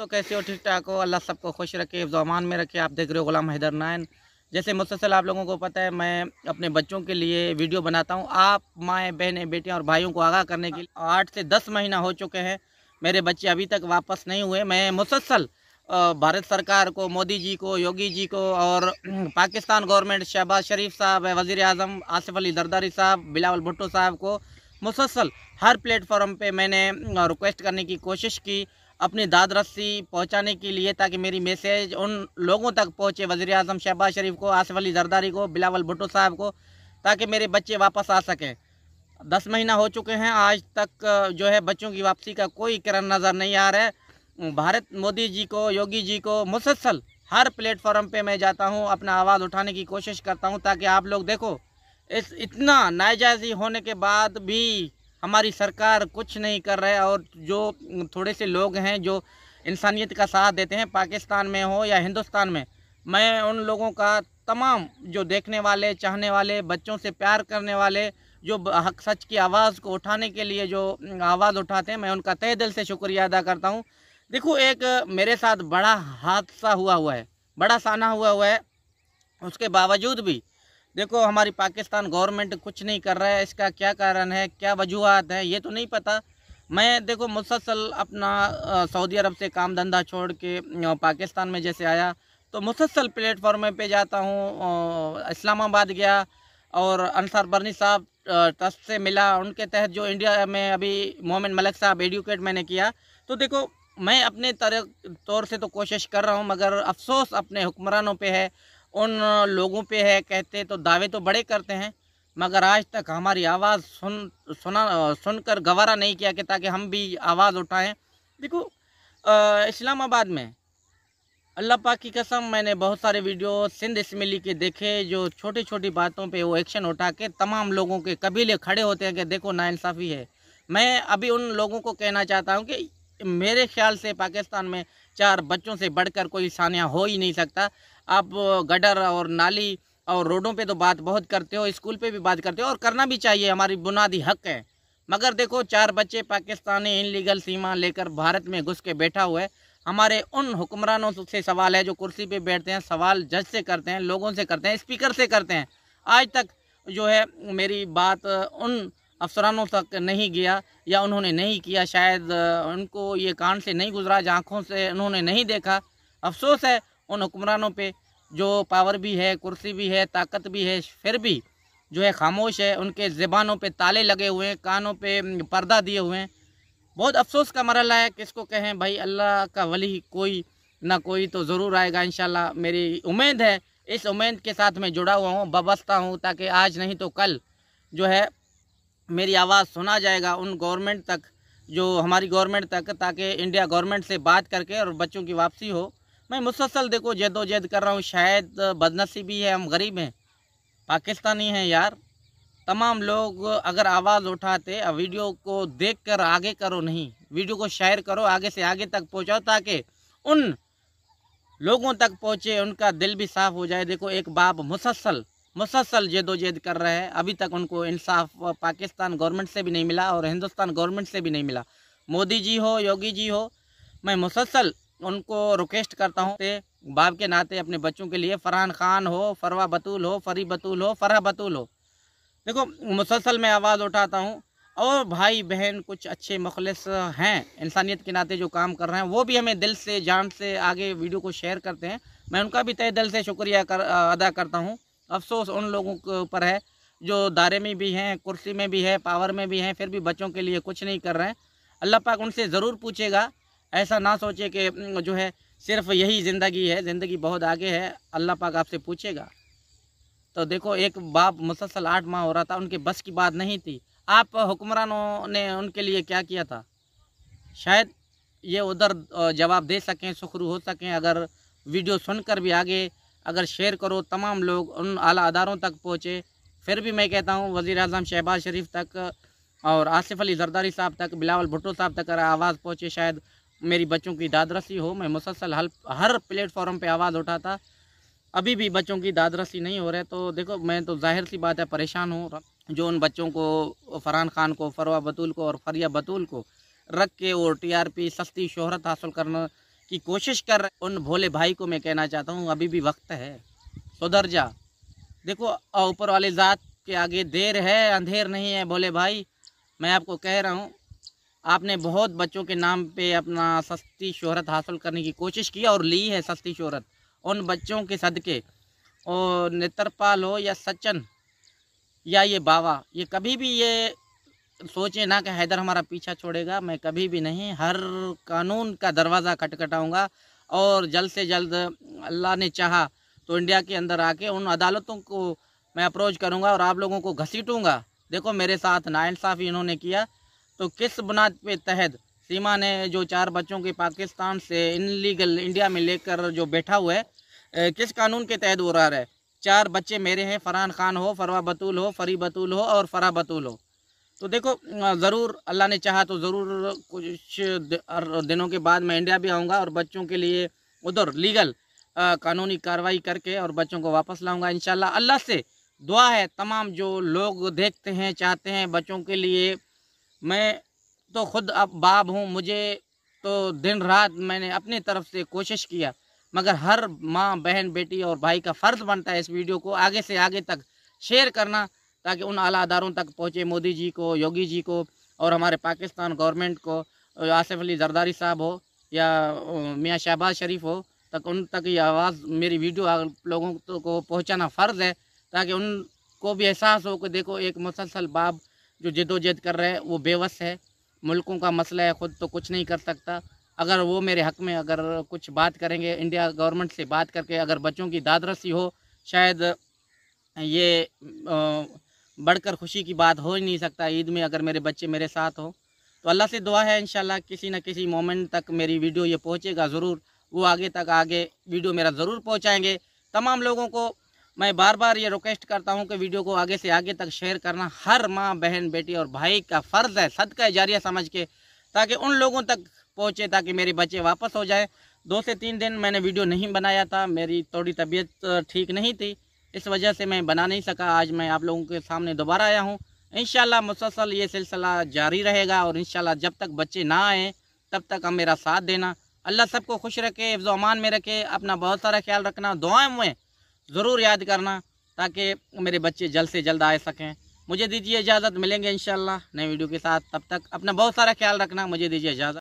दोस्तों कैसे हो ठीक ठाक हो अल्लाह सबको खुश रखे जमान में रखे आप देख रहे हो गुलाम हैदर नायन जैसे मुसलसल आप लोगों को पता है मैं अपने बच्चों के लिए वीडियो बनाता हूँ आप माएँ बहनें बेटियाँ और भाइयों को आगाह करने के लिए आठ से दस महीना हो चुके हैं मेरे बच्चे अभी तक वापस नहीं हुए मैं मुसलसल भारत सरकार को मोदी जी को योगी जी को और पाकिस्तान गवर्नमेंट शहबाज शरीफ साहब वज़ी अजम आसिफ अली जरदारी साहब बिलावल भुट्टो साहब को मुसलसल हर प्लेटफॉर्म पे मैंने रिक्वेस्ट करने की कोशिश की अपनी दाद रस्सी पहुँचाने के लिए ताकि मेरी मैसेज उन लोगों तक पहुँचे वज़ी अजम शहबाज शरीफ को आसफ अली जरदारी को बिलावल भुट्टो साहब को ताकि मेरे बच्चे वापस आ सकें दस महीना हो चुके हैं आज तक जो है बच्चों की वापसी का कोई किरण नज़र नहीं आ रहा है भारत मोदी जी को योगी जी को मुसलसल हर प्लेटफॉर्म पे मैं जाता हूँ अपना आवाज़ उठाने की कोशिश करता हूँ ताकि आप लोग देखो इस इतना नाजायज़ी होने के बाद भी हमारी सरकार कुछ नहीं कर रहे और जो थोड़े से लोग हैं जो इंसानियत का साथ देते हैं पाकिस्तान में हो या हिंदुस्तान में मैं उन लोगों का तमाम जो देखने वाले चाहने वाले बच्चों से प्यार करने वाले जो हक सच की आवाज़ को उठाने के लिए जो आवाज़ उठाते हैं मैं उनका तय दिल से शुक्रिया अदा करता हूँ देखो एक मेरे साथ बड़ा हादसा हुआ हुआ है बड़ा साना हुआ हुआ है उसके बावजूद भी देखो हमारी पाकिस्तान गवर्नमेंट कुछ नहीं कर रहा है इसका क्या कारण है क्या वजूहत है ये तो नहीं पता मैं देखो मुसलसल अपना सऊदी अरब से काम धंधा छोड़ के पाकिस्तान में जैसे आया तो मुसलसल प्लेटफॉर्म पे जाता हूँ इस्लामाबाद गया और अनसार बर्नी साहब ट्रस्ट से मिला उनके तहत जो इंडिया में अभी मोमिन मलिक साहब एडुकेट मैंने किया तो देखो मैं अपने तरह तौर से तो कोशिश कर रहा हूँ मगर अफसोस अपने हुक्मरानों पे है उन लोगों पे है कहते तो दावे तो बड़े करते हैं मगर आज तक हमारी आवाज़ सुन सुना सुनकर गवारा नहीं किया कि ताकि हम भी आवाज़ उठाएं देखो इस्लामाबाद में अल्लाह पाक की कसम मैंने बहुत सारे वीडियो सिंध इसमिली के देखे जो छोटी छोटी बातों पे वो एक्शन उठा के तमाम लोगों के कबीले खड़े होते हैं कि देखो नाइंसाफ़ी है मैं अभी उन लोगों को कहना चाहता हूँ कि मेरे ख्याल से पाकिस्तान में चार बच्चों से बढ़कर कोई सानिया हो ही नहीं सकता आप गडर और नाली और रोडों पे तो बात बहुत करते हो स्कूल पे भी बात करते हो और करना भी चाहिए हमारी बुनियादी हक है मगर देखो चार बच्चे पाकिस्तानी इनलीगल सीमा लेकर भारत में घुस के बैठा हुआ है हमारे उन हुक्मरानों से सवाल है जो कुर्सी पे बैठते हैं सवाल जज से करते हैं लोगों से करते हैं स्पीकर से करते हैं आज तक जो है मेरी बात उन अफसरानों तक नहीं गया या उन्होंने नहीं किया शायद उनको ये कान से नहीं गुजरा आँखों से उन्होंने नहीं देखा अफसोस है उन हुक्मरानों पर जो पावर भी है कुर्सी भी है ताकत भी है फिर भी जो है खामोश है उनके ज़बानों पे ताले लगे हुए हैं कानों पे पर्दा दिए हुए हैं बहुत अफसोस का मरला है किसको कहें भाई अल्लाह का वली कोई ना कोई तो ज़रूर आएगा इन मेरी उम्मीद है इस उम्मीद के साथ मैं जुड़ा हुआ हूँ बबस्ता हूँ ताकि आज नहीं तो कल जो है मेरी आवाज़ सुना जाएगा उन गवर्नमेंट तक जो हमारी गवर्नमेंट तक ताकि इंडिया गवर्नमेंट से बात करके और बच्चों की वापसी हो मैं मुसलसल देखो जदोजहद कर रहा हूँ शायद बदनसीबी है हम गरीब हैं पाकिस्तानी हैं यार तमाम लोग अगर आवाज़ उठाते वीडियो को देख कर आगे करो नहीं वीडियो को शेयर करो आगे से आगे तक पहुँचाओ ताकि उन लोगों तक पहुँचे उनका दिल भी साफ़ हो जाए देखो एक बाप मुसलसल मुसलसल जदोजहद कर रहे हैं अभी तक उनको इंसाफ पाकिस्तान गवर्नमेंट से भी नहीं मिला और हिंदुस्तान गवर्नमेंट से भी नहीं मिला मोदी जी हो योगी जी हो मैं मुसलसल उनको रिक्वेस्ट करता हूँ बाप के नाते अपने बच्चों के लिए फरहान खान हो फरवा बतूल हो फरी बतूल हो फरा बतूल हो देखो मुसलसल मैं आवाज़ उठाता हूँ और भाई बहन कुछ अच्छे मुखलस हैं इंसानियत के नाते जो काम कर रहे हैं वो भी हमें दिल से जान से आगे वीडियो को शेयर करते हैं मैं उनका भी तय दिल से शुक्रिया कर अदा करता हूँ अफसोस उन लोगों के ऊपर है जो दायरे में भी हैं कुर्सी में भी है पावर में भी हैं फिर भी बच्चों के लिए कुछ नहीं कर रहे हैं अल्लाह पाक उनसे ज़रूर पूछेगा ऐसा ना सोचे कि जो है सिर्फ यही ज़िंदगी है ज़िंदगी बहुत आगे है अल्लाह पाक आपसे पूछेगा तो देखो एक बाप मुसलसल आठ माह हो रहा था उनके बस की बात नहीं थी आप हुक्मरानों ने उनके लिए क्या किया था शायद ये उधर जवाब दे सकें सुखरू हो सकें अगर वीडियो सुनकर भी आगे अगर शेयर करो तमाम लोग उन आला अदारों तक पहुँचे फिर भी मैं कहता हूँ वज़ी अजम शहबाज शरीफ तक और आसिफ अली जरदारी साहब तक बिलावल भुट्टो साहब तक अगर आवाज़ पहुँचे शायद मेरी बच्चों की दादरसी हो मैं मुसलसल हल हर प्लेटफॉर्म पे आवाज़ उठाता अभी भी बच्चों की दादरसी नहीं हो रहे तो देखो मैं तो जाहिर सी बात है परेशान हूँ जो उन बच्चों को फरहान खान को फरवा बतूल को और फरिया बतूल को रख के और टीआरपी सस्ती शोहरत हासिल करने की कोशिश कर उन भोले भाई को मैं कहना चाहता हूँ अभी भी वक्त है सुधर जा देखो ऊपर वाले ज़ात के आगे देर है अंधेर नहीं है भोले भाई मैं आपको कह रहा हूँ आपने बहुत बच्चों के नाम पे अपना सस्ती शोहरत हासिल करने की कोशिश की और ली है सस्ती शोहरत उन बच्चों के सदके और नेत्रपाल हो या सचन या ये बाबा ये कभी भी ये सोचे ना कि हैदर हमारा पीछा छोड़ेगा मैं कभी भी नहीं हर कानून का दरवाज़ा खटखटाऊँगा और जल्द से जल्द अल्लाह ने चाहा तो इंडिया के अंदर आके उन अदालतों को मैं अप्रोच करूँगा और आप लोगों को घसीटूँगा देखो मेरे साथ नाइंसाफ़ी इन्होंने किया तो किस बुनियाद पे तहत सीमा ने जो चार बच्चों के पाकिस्तान से इनलीगल इंडिया में लेकर जो बैठा हुआ है किस कानून के तहत वो रहा है चार बच्चे मेरे हैं फरहान खान हो फरवा बतूल हो फरी बतूल हो और फरा बतूल हो तो देखो ज़रूर अल्लाह ने चाहा तो ज़रूर कुछ दिनों के बाद मैं इंडिया भी आऊँगा और बच्चों के लिए उधर लीगल कानूनी कार्रवाई करके और बच्चों को वापस लाऊँगा इन अल्लाह से दुआ है तमाम जो लोग देखते हैं चाहते हैं बच्चों के लिए मैं तो खुद अब बाप हूँ मुझे तो दिन रात मैंने अपनी तरफ से कोशिश किया मगर हर माँ बहन बेटी और भाई का फ़र्ज़ बनता है इस वीडियो को आगे से आगे तक शेयर करना ताकि उन अलादारों तक पहुँचे मोदी जी को योगी जी को और हमारे पाकिस्तान गवर्नमेंट को आसिफ अली जरदारी साहब हो या मियाँ शहबाज शरीफ हो तक उन तक ये आवाज़ मेरी वीडियो लोगों को पहुँचाना फ़र्ज़ है ताकि उनको भी एहसास हो कि देखो एक मुसलसल बाब जो जदोजहद कर रहे हैं वो बेवस है मुल्कों का मसला है ख़ुद तो कुछ नहीं कर सकता अगर वो मेरे हक़ में अगर कुछ बात करेंगे इंडिया गवर्नमेंट से बात करके अगर बच्चों की दादरसी हो शायद ये बढ़कर खुशी की बात हो ही नहीं सकता ईद में अगर मेरे बच्चे मेरे साथ हो तो अल्लाह से दुआ है इन किसी न किसी मोमेंट तक मेरी वीडियो ये पहुँचेगा ज़रूर वो आगे तक आगे वीडियो मेरा ज़रूर पहुँचाएँगे तमाम लोगों को मैं बार बार ये रिक्वेस्ट करता हूँ कि वीडियो को आगे से आगे तक शेयर करना हर माँ बहन बेटी और भाई का फ़र्ज़ है सदका जारिया समझ के ताकि उन लोगों तक पहुँचे ताकि मेरे बच्चे वापस हो जाए दो से तीन दिन मैंने वीडियो नहीं बनाया था मेरी थोड़ी तबीयत ठीक नहीं थी इस वजह से मैं बना नहीं सका आज मैं आप लोगों के सामने दोबारा आया हूँ इन मुसलसल ये सिलसिला जारी रहेगा और इन जब तक बच्चे ना आएँ तब तक हम मेरा साथ देना अल्लाह सबको खुश रखे अमान में रखे अपना बहुत सारा ख्याल रखना दुआएं हुए ज़रूर याद करना ताकि मेरे बच्चे जल्द से जल्द आ सकें मुझे दीजिए इजाज़त मिलेंगे इन नए वीडियो के साथ तब तक अपना बहुत सारा ख्याल रखना मुझे दीजिए इजाज़त